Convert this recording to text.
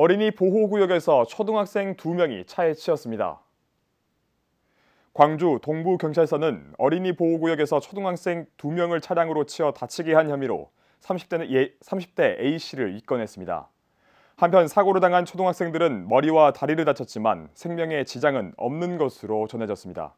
어린이 보호구역에서 초등학생 2명이 차에 치였습니다. 광주 동부경찰서는 어린이 보호구역에서 초등학생 2명을 차량으로 치어 다치게 한 혐의로 30대는 예, 30대 A씨를 입건했습니다. 한편 사고를 당한 초등학생들은 머리와 다리를 다쳤지만 생명에 지장은 없는 것으로 전해졌습니다.